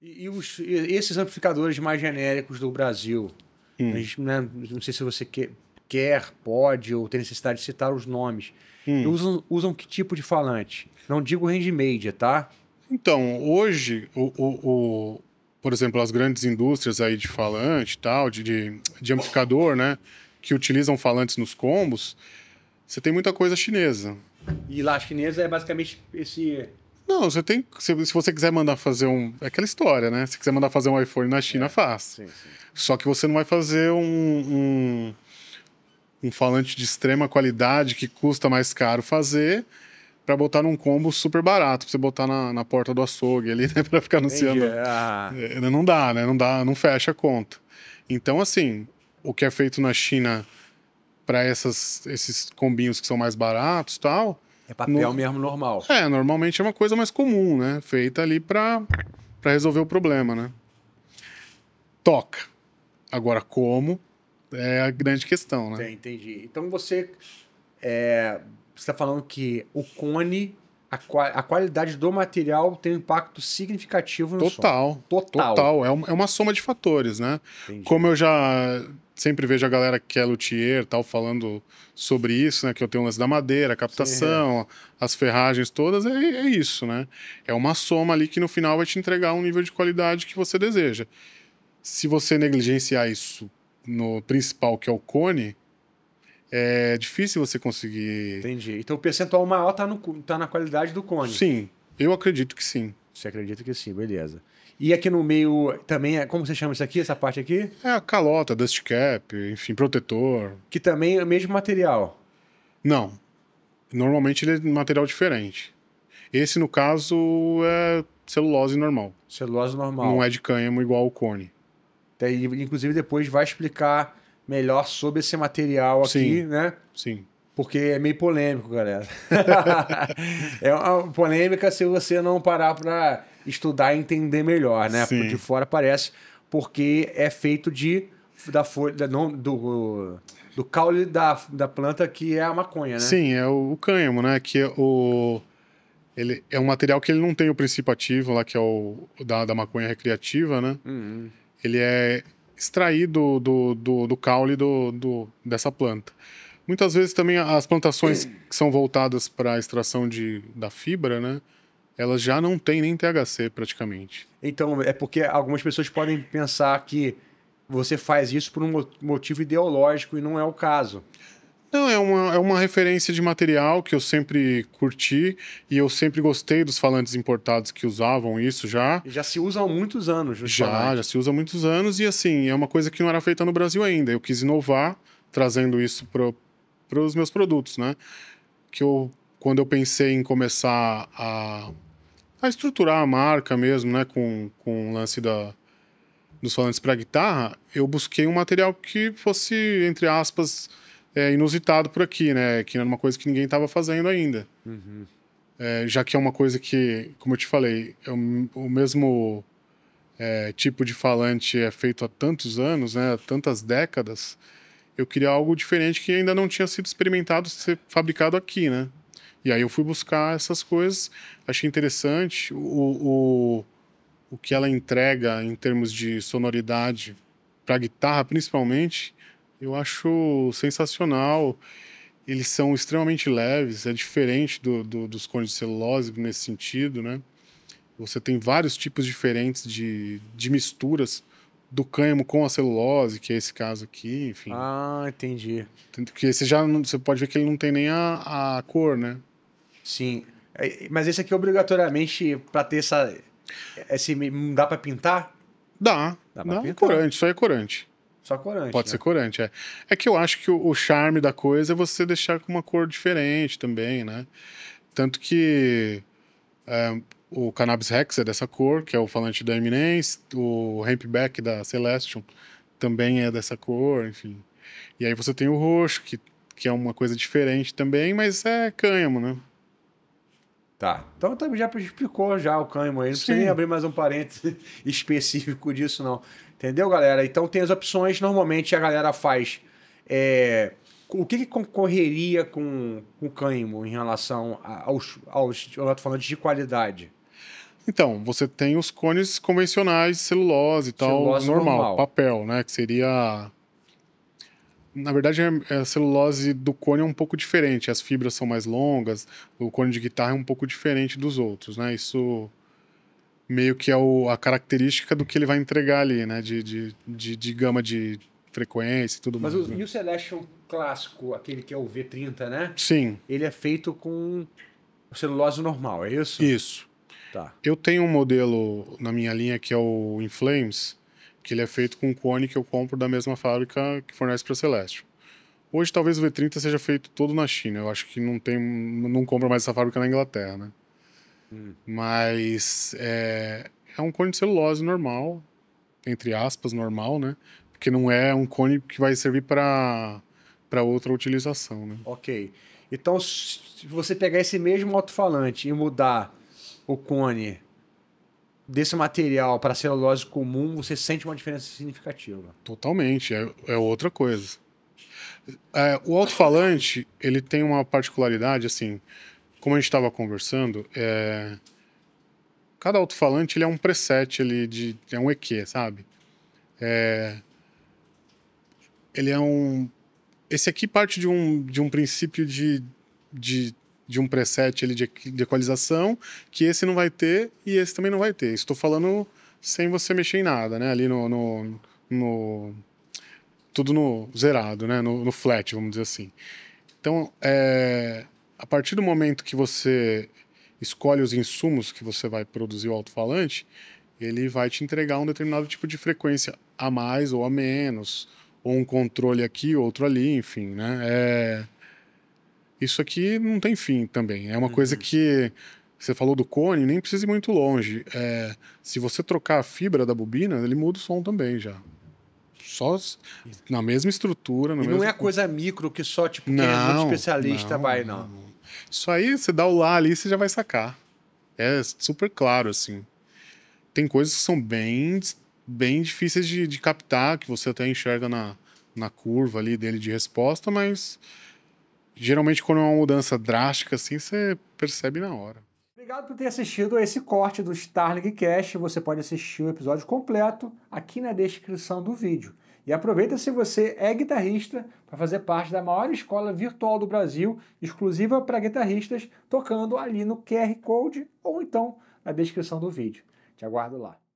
E, e, os, esses amplificadores mais genéricos do Brasil? Hum. Gente, né, não sei se você quer, quer, pode ou tem necessidade de citar os nomes. Hum. Usam, usam que tipo de falante? Não digo range média, tá? Então, hoje, o, o, o, por exemplo, as grandes indústrias aí de falante tal, de, de, de amplificador, né? Que utilizam falantes nos combos, você tem muita coisa chinesa. E lá a chinesa é basicamente esse não, você tem. Se, se, você quiser mandar fazer um. É aquela história, né? Se quiser mandar fazer um iPhone na China, é, faz. Sim, sim. Só que você não vai fazer um, um, um falante de extrema qualidade que custa mais caro fazer para botar num combo super barato, pra você botar na, na porta do açougue ali, né? Pra ficar anunciando. Yeah. É, é, né, não dá, né? Não dá, não fecha a conta. Então, assim, o que é feito na China para esses combinhos que são mais baratos tal, é papel no... mesmo normal. É, normalmente é uma coisa mais comum, né? Feita ali para resolver o problema, né? Toca. Agora, como? É a grande questão, né? entendi. Então você é, está falando que o cone, a, a, qualidade do material tem um impacto significativo no total, som. Total. Total. É uma, é uma soma de fatores, né? Entendi. Como eu já sempre vejo a galera que é luthier tal falando sobre isso, né? Que eu tenho o lance da madeira, a é. captação, Sim. as ferragens todas, é, é, isso, né? É uma soma ali que no final vai te entregar um nível de qualidade que você deseja. Se você negligenciar isso no principal, que é o cone, é difícil você conseguir. Entendi. Então o percentual maior está tá na qualidade do cone. Sim, eu acredito que sim. Você acredita que sim, beleza. E aqui no meio também é. Como você chama isso aqui, essa parte aqui? É a calota, dust cap, enfim, protetor. Que também é o mesmo material. Não. Normalmente ele é um material diferente. Esse, no caso, é celulose normal. Celulose normal. Não é de cânhamo igual o cone. Até, inclusive, depois vai explicar melhor sobre esse material aqui, sim, né? Sim porque é meio polêmico, galera. é uma polêmica se você não parar para estudar e entender melhor, né? Sim. De fora parece, porque é feito de da folha não, do do caule da, da planta que é a maconha, né? Sim, é o, o cânhamo, né? Que é o ele é um material que ele não tem o princípio ativo lá que é o da, da maconha recreativa, né? Uhum. Ele é extraído do, do, do caule do, do, dessa planta. Muitas vezes também as plantações que são voltadas para a extração de, da fibra, né? Elas já não têm nem THC praticamente. Então, é porque algumas pessoas podem pensar que você faz isso por um motivo ideológico e não é o caso. Não, é uma, é uma referência de material que eu sempre curti e eu sempre gostei dos falantes importados que usavam isso já. já se usa há muitos anos. Já, já se usa há muitos anos e assim, é uma coisa que não era feita no Brasil ainda. Eu quis inovar trazendo isso para os meus produtos, né? Que eu, quando eu pensei em começar a, a estruturar a marca mesmo, né? Com, com o lance da, dos falantes para guitarra, eu busquei um material que fosse, entre aspas, é, inusitado por aqui, né? Que era uma coisa que ninguém estava fazendo ainda. Uhum. É, já que é uma coisa que, como eu te falei, é o, mesmo é, tipo de falante é feito há tantos anos, né? Há tantas décadas eu queria algo diferente que ainda não tinha sido experimentado, ser fabricado aqui, né? E aí eu fui buscar essas coisas, achei interessante o, o, o que ela entrega em termos de sonoridade para guitarra, principalmente, eu acho sensacional. Eles são extremamente leves, é diferente do, do, dos cones de celulose nesse sentido, né? Você tem vários tipos diferentes de, de misturas do cânhamo com a celulose, que é esse caso aqui, enfim. Ah, entendi. Tanto que esse já não, você pode ver que ele não tem nem a, a cor, né? Sim. É, mas esse aqui obrigatoriamente para ter essa esse não dá para pintar? Dá. Dá pra não, pintar. corante, só é corante. Só corante. Pode né? ser corante, é. É que eu acho que o, o charme da coisa é você deixar com uma cor diferente também, né? Tanto que é, o Cannabis Rex é dessa cor, que é o falante da Eminence, o Rampback da Celestion também é dessa cor, enfim. E aí você tem o roxo, que, que é uma coisa diferente também, mas é cânhamo, né? Tá. Então também tá, já explicou já o cânhamo aí. Não precisa nem abrir mais um parênteses específico disso, não. Entendeu, galera? Então tem as opções, normalmente a galera faz. É, o que, que, concorreria com o cânimo em relação aos, aos eu tô falando de qualidade? Então, você tem os cones convencionais celulose e tal, celulose normal, normal, papel, né? Que seria. Na verdade, é, é, a celulose do cone é um pouco diferente. As fibras são mais longas, o cone de guitarra é um pouco diferente dos outros, né? Isso meio que é o, a característica do que ele vai entregar ali, né? De, de, de, de gama de frequência e tudo Mas mais. Mas né? e o Selection clássico, aquele que é o V30, né? Sim. Ele é feito com celulose normal, é isso? Isso. Tá. Eu tenho um modelo na minha linha que é o Inflames, que ele é feito com um cone que eu compro da mesma fábrica que fornece para a Celeste. Hoje talvez o V30 seja feito todo na China. Eu acho que não tem, não compra mais essa fábrica na Inglaterra, né? Hum. Mas é, é um cone de celulose normal, entre aspas normal, né? Porque não é um cone que vai servir para para outra utilização, né? Ok. Então, se você pegar esse mesmo alto-falante e mudar o cone desse material para celulose comum, você sente uma diferença significativa. Totalmente, é, é outra coisa. É, o alto-falante, ele tem uma particularidade, assim, como a gente estava conversando, é... cada alto-falante ele é um preset, ele de... é um EQ, sabe? É... Ele é um... Esse aqui parte de um, de um princípio de, de de um preset ali de, de equalização, que esse não vai ter e esse também não vai ter. Estou falando sem você mexer em nada, né? Ali no, no, no tudo no zerado, né? No, no, flat, vamos dizer assim. Então, é, a partir do momento que você escolhe os insumos que você vai produzir o alto-falante, ele vai te entregar um determinado tipo de frequência a mais ou a menos, ou um controle aqui, outro ali, enfim, né? É, isso aqui não tem fim também. É uma uhum. coisa que você falou do cone, nem precisa ir muito longe. É, se você trocar a fibra da bobina, ele muda o som também já. Só na mesma estrutura. e não é coisa micro que só, tipo, não, quem é muito especialista não, vai, não. não. Isso aí, você dá o lá ali, você já vai sacar. É super claro, assim. Tem coisas que são bem, bem difíceis de, de captar, que você até enxerga na, na curva ali dele de resposta, mas geralmente quando é uma mudança drástica assim, você percebe na hora. Obrigado por ter assistido esse corte do Starling Cash. Você pode assistir o episódio completo aqui na descrição do vídeo. E aproveita se você é guitarrista para fazer parte da maior escola virtual do Brasil, exclusiva para guitarristas, tocando ali no QR Code ou então na descrição do vídeo. Te aguardo lá.